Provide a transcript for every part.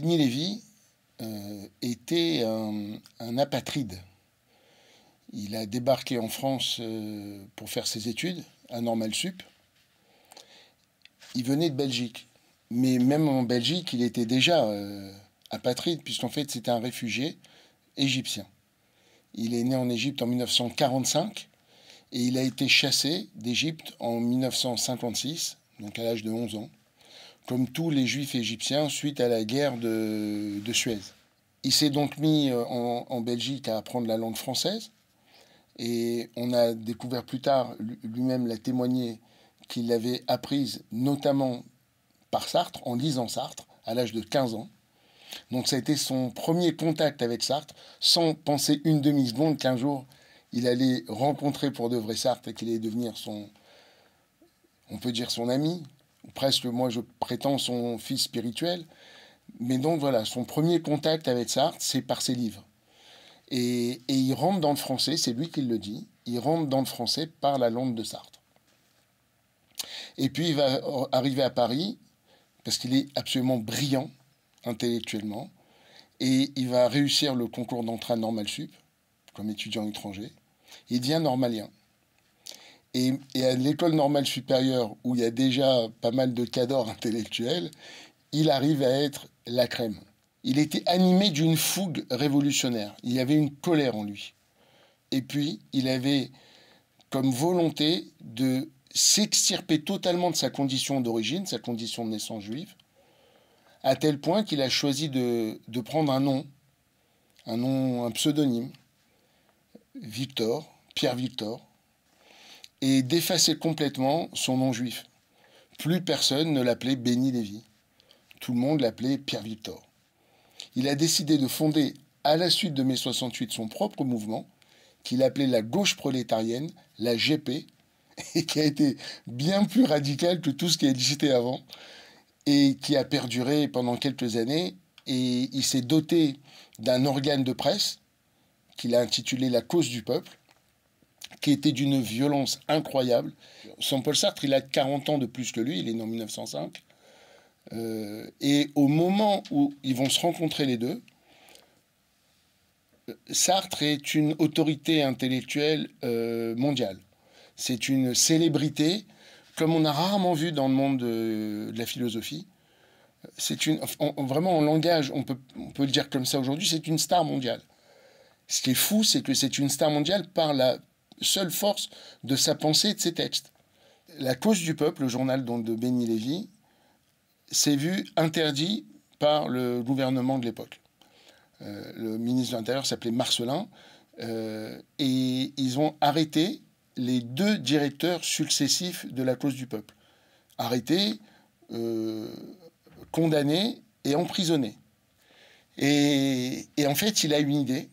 Benny Lévy euh, était un, apatride. Il a débarqué en France euh, pour faire ses études à Normal Sup. Il venait de Belgique. Mais même en Belgique, il était déjà euh, apatride, puisqu'en fait, c'était un réfugié égyptien. Il est né en Égypte en 1945 et il a été chassé d'Égypte en 1956, donc à l'âge de 11 ans comme tous les juifs égyptiens, suite à la guerre de, de Suez. Il s'est donc mis euh, en, Belgique à apprendre la langue française. Et on a découvert plus tard, lui-même l'a témoigné, qu'il l'avait apprise notamment par Sartre, en lisant Sartre, à l'âge de 15 ans. Donc ça a été son premier contact avec Sartre, sans penser une demi-seconde qu'un jour, il allait rencontrer pour de vrai Sartre et qu'il allait devenir son, on peut dire son ami, presque, moi je prétends, son fils spirituel. Mais donc voilà, son premier contact avec Sartre, c'est par ses livres. Et, et, il rentre dans le français, c'est lui qui le dit, il rentre dans le français par la langue de Sartre. Et puis il va arriver à Paris, parce qu'il est absolument brillant intellectuellement, et il va réussir le concours d'entrée Normal Sup, comme étudiant étranger. Il devient normalien. Et, à l'école normale supérieure, où il y a déjà pas mal de cadors intellectuels, il arrive à être la crème. Il était animé d'une fougue révolutionnaire. Il y avait une colère en lui. Et puis, il avait comme volonté de s'extirper totalement de sa condition d'origine, sa condition de naissance juive, à tel point qu'il a choisi de, prendre un nom, un nom, un pseudonyme, Victor, Pierre Victor, et d'effacer complètement son nom juif. Plus personne ne l'appelait Béni Lévy. Tout le monde l'appelait Pierre Victor. Il a décidé de fonder, à la suite de mai 68, son propre mouvement, qu'il appelait la gauche prolétarienne, la GP, et qui a été bien plus radical que tout ce qui a existé avant, et qui a perduré pendant quelques années. Et il s'est doté d'un organe de presse qu'il a intitulé La cause du peuple, qui était d'une violence incroyable. Jean-Paul Sartre, il a 40 ans de plus que lui, il est né en 1905. Euh, et au moment où ils vont se rencontrer les deux, Sartre est une autorité intellectuelle euh, mondiale. C'est une célébrité comme on a rarement vu dans le monde de, la philosophie. C'est une vraiment en langage, on peut, on peut le dire comme ça aujourd'hui, c'est une star mondiale. Ce qui est fou, c'est que c'est une star mondiale par la seule force de sa pensée et de ses textes. La cause du peuple, le journal de Béni Lévy, s'est vu interdit par le gouvernement de l'époque. Euh, le ministre de l'Intérieur s'appelait Marcelin, euh, et ils ont arrêté les deux directeurs successifs de la cause du peuple. Arrêtés, euh, condamnés et emprisonnés. et en fait, il a une idée,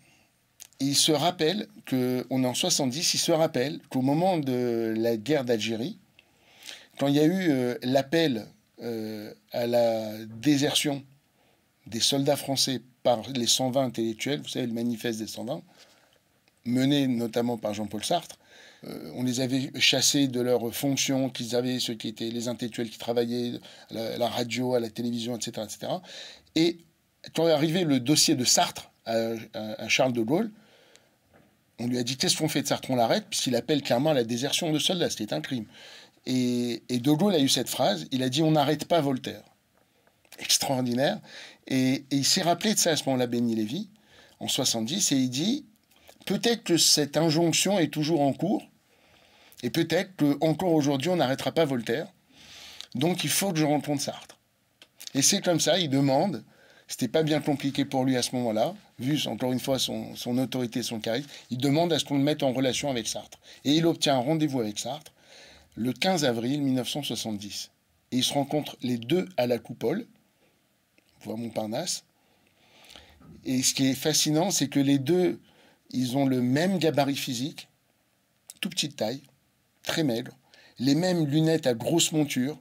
il se rappelle que, on est en 70, il se rappelle qu'au moment de la guerre d'Algérie, quand il y a eu euh, l'appel euh, à la désertion des soldats français par les 120 intellectuels, vous savez, le manifeste des 120, mené notamment par Jean-Paul Sartre, euh, on les avait chassés de leurs fonctions qu'ils avaient, ceux qui étaient les intellectuels qui travaillaient à la, radio, à la télévision, etc., etc. Et quand est arrivé le dossier de Sartre à Charles de Gaulle, on lui a dit Qu'est-ce qu'on fait de Sartre On l'arrête, puisqu'il appelle clairement la désertion de soldats, c'était un crime. Et, De Gaulle a eu cette phrase il a dit On n'arrête pas Voltaire. Extraordinaire. Et, il s'est rappelé de ça à ce moment-là, Béni Lévy, en 70, et il dit Peut-être que cette injonction est toujours en cours, et peut-être qu'encore aujourd'hui, on n'arrêtera pas Voltaire. Donc il faut que je rencontre Sartre. Et c'est comme ça, il demande c'était pas bien compliqué pour lui à ce moment-là, vu encore une fois son, son autorité, son caractère. Il demande à ce qu'on le mette en relation avec Sartre. Et il obtient un rendez-vous avec Sartre le 15 avril 1970. Et ils se rencontrent les deux à la coupole, voire Montparnasse. Et ce qui est fascinant, c'est que les deux, ils ont le même gabarit physique, tout petite taille, très maigre, les mêmes lunettes à grosse monture,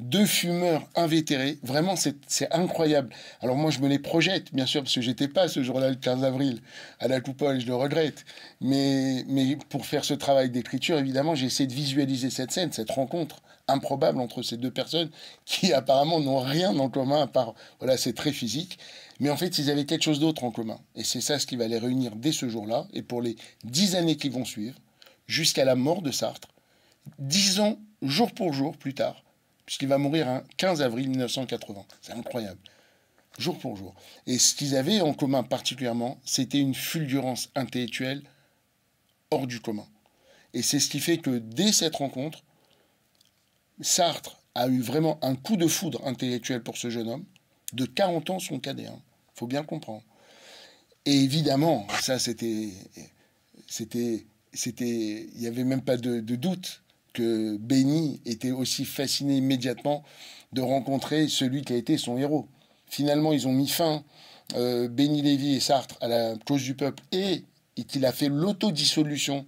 deux fumeurs invétérés. Vraiment, c'est incroyable. Alors moi, je me les projette, bien sûr, parce que j'étais pas ce jour-là, le 15 avril, à la coupole, je le regrette. Mais, mais pour faire ce travail d'écriture, évidemment, j'ai essayé de visualiser cette scène, cette rencontre improbable entre ces deux personnes qui apparemment n'ont rien en commun à part, voilà, c'est très physique. Mais en fait, ils avaient quelque chose d'autre en commun. Et c'est ça ce qui va les réunir dès ce jour-là et pour les dix années qui vont suivre, jusqu'à la mort de Sartre, dix ans, jour pour jour plus tard, puisqu'il va mourir un 15 avril 1980. C'est incroyable. Jour pour jour. Et ce qu'ils avaient en commun particulièrement, c'était une fulgurance intellectuelle hors du commun. Et c'est ce qui fait que dès cette rencontre, Sartre a eu vraiment un coup de foudre intellectuel pour ce jeune homme, de 40 ans son cadet. il hein. faut bien comprendre. Et évidemment, ça c'était, c'était, c'était, il n'y avait même pas de doute que Benny était aussi fasciné immédiatement de rencontrer celui qui a été son héros. Finalement, ils ont mis fin, euh, Lévy et Sartre, à la cause du peuple et, et qu'il a fait l'autodissolution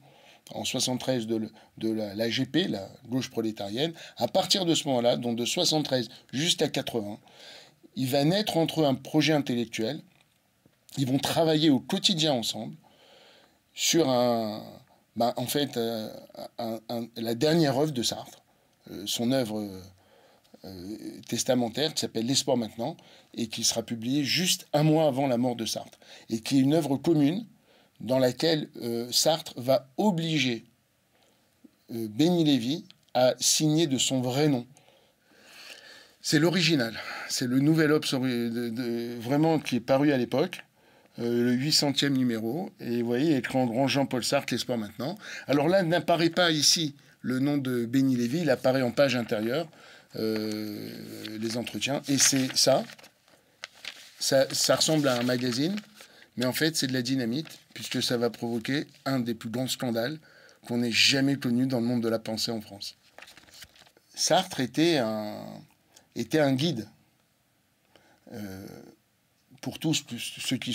en 73 de, de la, GP, la gauche prolétarienne. À partir de ce moment-là, donc de 73 jusqu'à 80, il va naître entre eux un projet intellectuel. Ils vont travailler au quotidien ensemble sur un, bah, en fait, euh, la dernière œuvre de Sartre, euh, son œuvre euh, testamentaire qui s'appelle L'espoir maintenant, et qui sera publiée juste un mois avant la mort de Sartre, et qui est une œuvre commune dans laquelle Sartre va obliger Benny Lévy à signer de son vrai nom. C'est l'original, c'est le nouvel obs vraiment qui est paru à l'époque. Euh, le 800e numéro. Et vous voyez, écrit en grand Jean-Paul Sartre, l'espoir maintenant. Alors là, n'apparaît pas ici le nom de Béni Lévy, il apparaît en page intérieure, euh, les entretiens. Et c'est ça. ça. ressemble à un magazine, mais en fait, c'est de la dynamite, puisque ça va provoquer un des plus grands scandales qu'on ait jamais connu dans le monde de la pensée en France. Sartre était un, était un guide. Euh, pour tous, ceux qui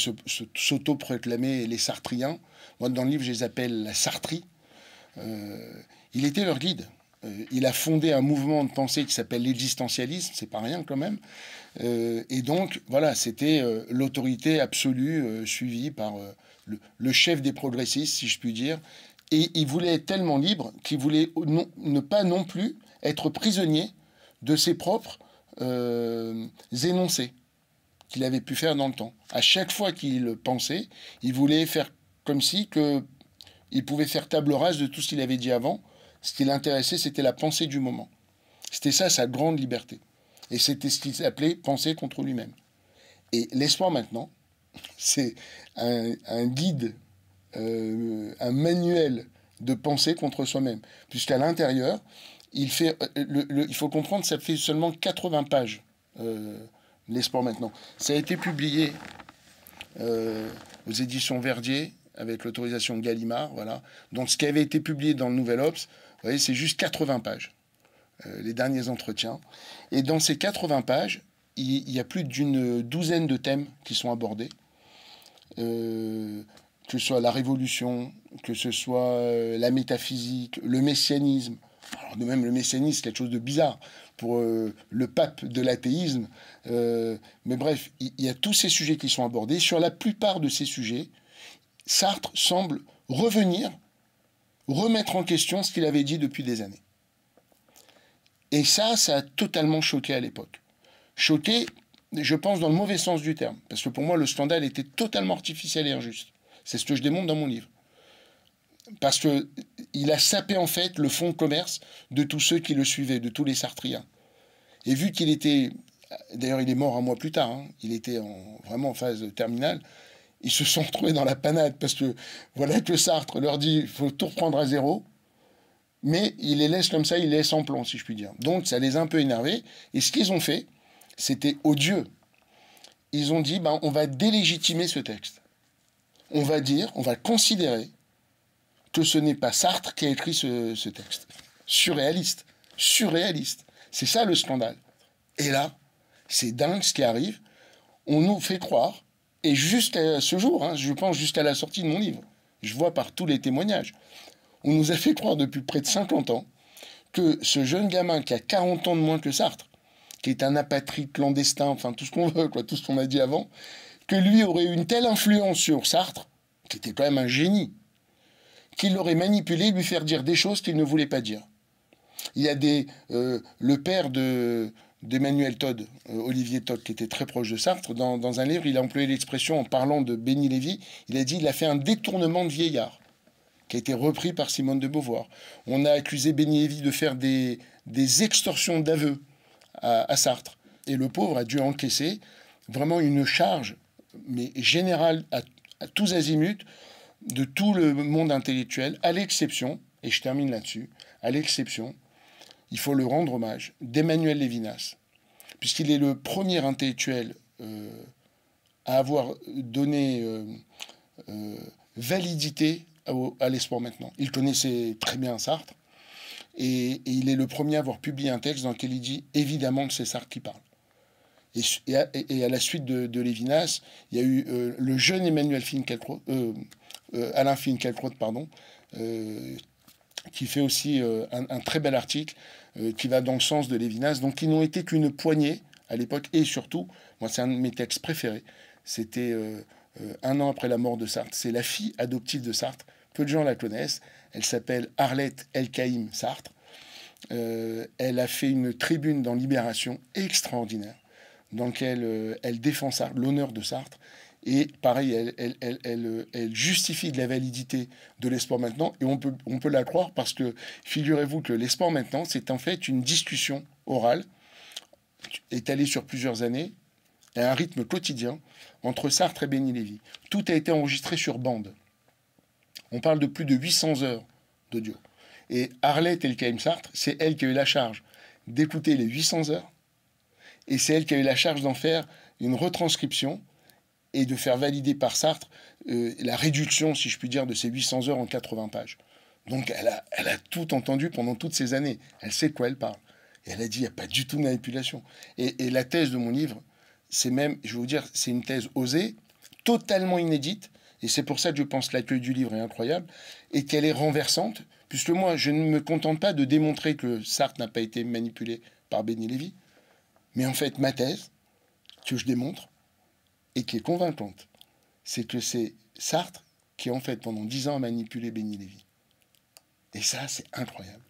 s'auto-proclamaient les Sartriens. Moi, dans le livre, je les appelle la Sartrie. Euh, il était leur guide. Euh, il a fondé un mouvement de pensée qui s'appelle l'existentialisme, c'est pas rien quand même. Euh, et donc, voilà, c'était l'autorité absolue suivie par le, chef des progressistes, si je puis dire. Et il voulait être tellement libre qu'il voulait non, ne pas non plus être prisonnier de ses propres énoncés qu'il avait pu faire dans le temps. À chaque fois qu'il pensait, il voulait faire comme si que il pouvait faire table rase de tout ce qu'il avait dit avant. Ce qui l'intéressait, c'était la pensée du moment. C'était ça sa grande liberté. Et c'était ce qu'il appelait penser contre lui-même. Et l'espoir maintenant, c'est un, guide, euh, un manuel de penser contre soi-même. Puisqu'à l'intérieur, il, fait, euh, il faut comprendre, ça fait seulement 80 pages. Euh, L'espoir maintenant. Ça a été publié euh, aux éditions Verdier avec l'autorisation de Gallimard, voilà. Donc ce qui avait été publié dans le Nouvel Obs, vous c'est juste 80 pages, euh, les derniers entretiens. Et dans ces 80 pages, il, y a plus d'une douzaine de thèmes qui sont abordés. Euh, que ce soit la révolution, que ce soit la métaphysique, le messianisme. Alors de même, le messianisme, c'est quelque chose de bizarre pour euh, le pape de l'athéisme. Euh, mais bref, il y, a tous ces sujets qui sont abordés. Sur la plupart de ces sujets, Sartre semble revenir, remettre en question ce qu'il avait dit depuis des années. Et ça, ça a totalement choqué à l'époque. Choqué, je pense, dans le mauvais sens du terme. Parce que pour moi, le scandale était totalement artificiel et injuste. C'est ce que je démontre dans mon livre parce qu'il a sapé en fait le fonds de commerce de tous ceux qui le suivaient, de tous les Sartriens. Et vu qu'il était, d'ailleurs il est mort un mois plus tard, hein, il était en, vraiment en phase terminale, ils se sont retrouvés dans la panade parce que voilà que Sartre leur dit il faut tout reprendre à zéro, mais il les laisse comme ça, il les laisse en plan si je puis dire. Donc ça les a un peu énervés et ce qu'ils ont fait, c'était odieux. Ils ont dit ben, on va délégitimer ce texte. On va dire, on va considérer que ce n'est pas Sartre qui a écrit ce, texte. Surréaliste. Surréaliste. C'est ça le scandale. Et là, c'est dingue ce qui arrive. On nous fait croire, et jusqu'à ce jour, hein, je pense jusqu'à la sortie de mon livre, je vois par tous les témoignages, on nous a fait croire depuis près de 50 ans que ce jeune gamin qui a 40 ans de moins que Sartre, qui est un apatride clandestin, enfin tout ce qu'on veut, quoi, tout ce qu'on a dit avant, que lui aurait eu une telle influence sur Sartre, qui était quand même un génie, qu'il l'aurait manipulé, lui faire dire des choses qu'il ne voulait pas dire. Il y a des, euh, le père de, d'Emmanuel Todd, euh, Olivier Todd, qui était très proche de Sartre, dans, un livre, il a employé l'expression en parlant de Béni Lévy, il a dit il a fait un détournement de vieillard, qui a été repris par Simone de Beauvoir. On a accusé Béni Lévy de faire des, des extorsions d'aveux à, Sartre. Et le pauvre a dû encaisser vraiment une charge, mais générale à tous azimuts, de tout le monde intellectuel, à l'exception, et je termine là-dessus, à l'exception, il faut le rendre hommage, d'Emmanuel Lévinas, puisqu'il est le premier intellectuel euh, à avoir donné euh, euh, validité à, l'espoir maintenant. Il connaissait très bien Sartre, et, il est le premier à avoir publié un texte dans lequel il dit évidemment que c'est Sartre qui parle. Et, à, la suite de, de Lévinas, il y a eu le jeune Emmanuel Fink, euh, Alain Finkielkraut, pardon, euh, qui fait aussi euh, un, très bel article qui va dans le sens de Lévinas. Donc, ils n'ont été qu'une poignée à l'époque, et surtout, moi, c'est un de mes textes préférés. C'était un an après la mort de Sartre. C'est la fille adoptive de Sartre. Peu de gens la connaissent. Elle s'appelle Arlette Elkaïm Sartre. elle a fait une tribune dans Libération extraordinaire, dans laquelle elle défend l'honneur de Sartre, et pareil, elle, elle, justifie de la validité de l'espoir maintenant, et on peut, on peut la croire parce que figurez-vous que l'espoir maintenant, c'est en fait une discussion orale étalée sur plusieurs années à un rythme quotidien entre Sartre et Béni Lévy. Tout a été enregistré sur bande. On parle de plus de 800 heures d'audio. Et Arlette KM Sartre, c'est elle qui a eu la charge d'écouter les 800 heures, et c'est elle qui a eu la charge d'en faire une retranscription et de faire valider par Sartre euh, la réduction, si je puis dire, de ces 800 heures en 80 pages. Donc elle a, elle a tout entendu pendant toutes ces années. Elle sait de quoi elle parle. Et elle a dit, il n'y a pas du tout de manipulation. Et, et la thèse de mon livre, c'est même, je vais vous dire, c'est une thèse osée, totalement inédite. Et c'est pour ça que je pense que l'accueil du livre est incroyable et qu'elle est renversante, puisque moi, je ne me contente pas de démontrer que Sartre n'a pas été manipulé par Benny Lévy, mais en fait, ma thèse, que je démontre, et qui est convaincante, c'est que c'est Sartre qui, en fait, pendant dix ans, a manipulé Benny Lévy. Et ça, c'est incroyable.